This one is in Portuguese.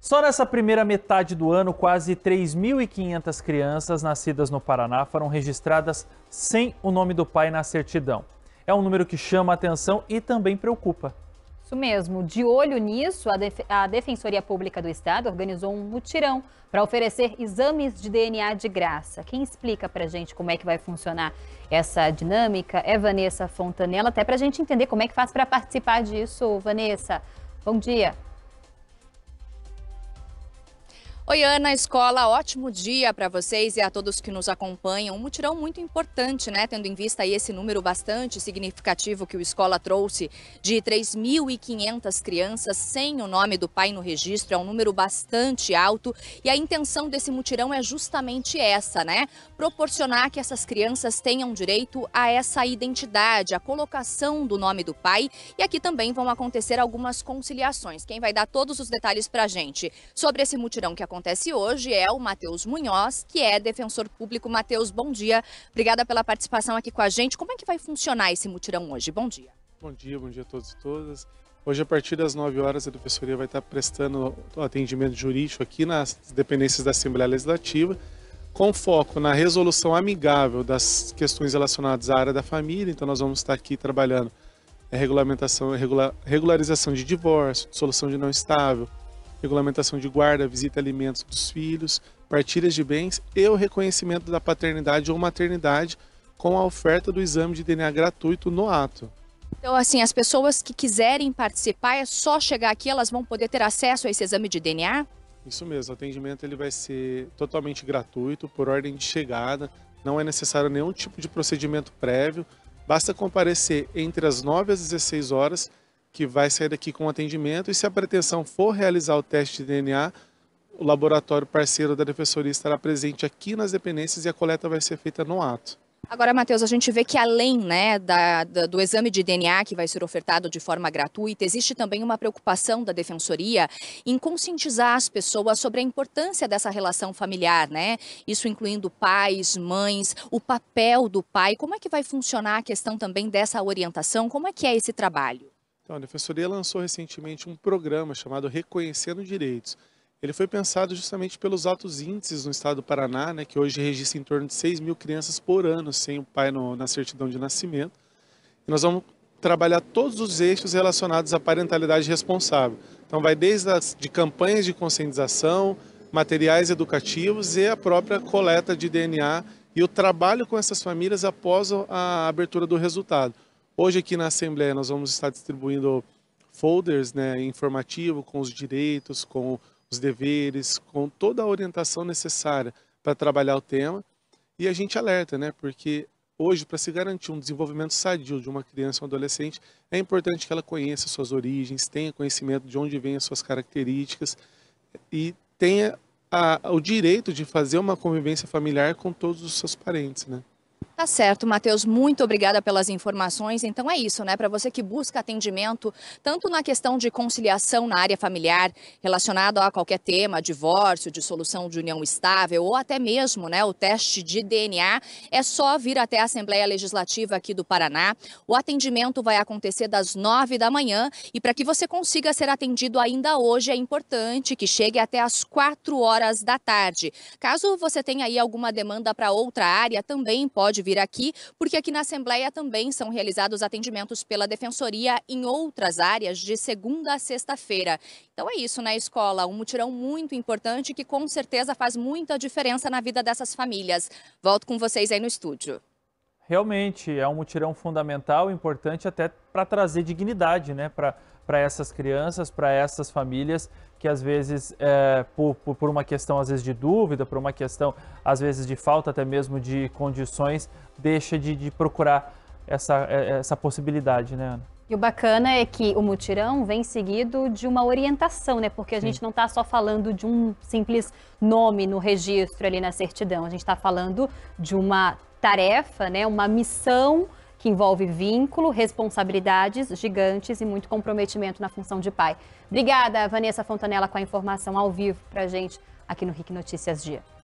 Só nessa primeira metade do ano, quase 3.500 crianças nascidas no Paraná foram registradas sem o nome do pai na certidão. É um número que chama atenção e também preocupa. Isso mesmo. De olho nisso, a, Def a Defensoria Pública do Estado organizou um mutirão para oferecer exames de DNA de graça. Quem explica para gente como é que vai funcionar essa dinâmica é Vanessa Fontanella, até para a gente entender como é que faz para participar disso. Vanessa, bom dia. Oi, Ana, escola, ótimo dia para vocês e a todos que nos acompanham. Um mutirão muito importante, né? Tendo em vista aí esse número bastante significativo que o escola trouxe de 3.500 crianças sem o nome do pai no registro, é um número bastante alto. E a intenção desse mutirão é justamente essa, né? Proporcionar que essas crianças tenham direito a essa identidade, a colocação do nome do pai. E aqui também vão acontecer algumas conciliações. Quem vai dar todos os detalhes para gente sobre esse mutirão que aconteceu? acontece hoje é o Matheus Munhoz, que é defensor público. Matheus, bom dia. Obrigada pela participação aqui com a gente. Como é que vai funcionar esse mutirão hoje? Bom dia. Bom dia, bom dia a todos e todas. Hoje, a partir das 9 horas, a Defensoria vai estar prestando atendimento jurídico aqui nas dependências da Assembleia Legislativa, com foco na resolução amigável das questões relacionadas à área da família. Então, nós vamos estar aqui trabalhando a é, regulamentação, regularização de divórcio, solução de não estável, regulamentação de guarda, visita e alimentos dos filhos, partilhas de bens e o reconhecimento da paternidade ou maternidade com a oferta do exame de DNA gratuito no ato. Então, assim, as pessoas que quiserem participar, é só chegar aqui, elas vão poder ter acesso a esse exame de DNA? Isso mesmo, o atendimento ele vai ser totalmente gratuito, por ordem de chegada, não é necessário nenhum tipo de procedimento prévio, basta comparecer entre as 9 às 16 horas que vai sair daqui com atendimento e se a pretensão for realizar o teste de DNA, o laboratório parceiro da defensoria estará presente aqui nas dependências e a coleta vai ser feita no ato. Agora, Matheus, a gente vê que além né, da, da, do exame de DNA que vai ser ofertado de forma gratuita, existe também uma preocupação da Defensoria em conscientizar as pessoas sobre a importância dessa relação familiar, né? Isso incluindo pais, mães, o papel do pai. Como é que vai funcionar a questão também dessa orientação? Como é que é esse trabalho? Então, a Defensoria lançou recentemente um programa chamado Reconhecendo Direitos. Ele foi pensado justamente pelos altos índices no estado do Paraná, né, que hoje registra em torno de 6 mil crianças por ano sem o pai no, na certidão de nascimento. E nós vamos trabalhar todos os eixos relacionados à parentalidade responsável. Então, vai desde as, de campanhas de conscientização, materiais educativos e a própria coleta de DNA e o trabalho com essas famílias após a abertura do resultado. Hoje aqui na Assembleia nós vamos estar distribuindo folders né, informativo com os direitos, com os deveres, com toda a orientação necessária para trabalhar o tema. E a gente alerta, né, porque hoje, para se garantir um desenvolvimento sadio de uma criança ou um adolescente, é importante que ela conheça suas origens, tenha conhecimento de onde vêm as suas características e tenha a, o direito de fazer uma convivência familiar com todos os seus parentes, né? Tá certo, Matheus, muito obrigada pelas informações. Então é isso, né? Para você que busca atendimento, tanto na questão de conciliação na área familiar, relacionado a qualquer tema, divórcio, dissolução de união estável, ou até mesmo né, o teste de DNA, é só vir até a Assembleia Legislativa aqui do Paraná. O atendimento vai acontecer das nove da manhã e para que você consiga ser atendido ainda hoje, é importante que chegue até as quatro horas da tarde. Caso você tenha aí alguma demanda para outra área, também pode vir vir aqui, porque aqui na Assembleia também são realizados atendimentos pela Defensoria em outras áreas de segunda a sexta-feira. Então é isso na né, escola, um mutirão muito importante que com certeza faz muita diferença na vida dessas famílias. Volto com vocês aí no estúdio. Realmente é um mutirão fundamental, importante até para trazer dignidade, né, para para essas crianças, para essas famílias que às vezes é, por, por, uma questão às vezes de dúvida, por uma questão às vezes de falta até mesmo de condições, deixa de, de procurar essa, é, essa possibilidade, né, Ana? E o bacana é que o mutirão vem seguido de uma orientação, né? Porque a Sim. gente não está só falando de um simples nome no registro ali na certidão, a gente está falando de uma tarefa, né? Uma missão que envolve vínculo, responsabilidades gigantes e muito comprometimento na função de pai. Obrigada, Vanessa Fontanella, com a informação ao vivo para a gente aqui no RIC Notícias Dia.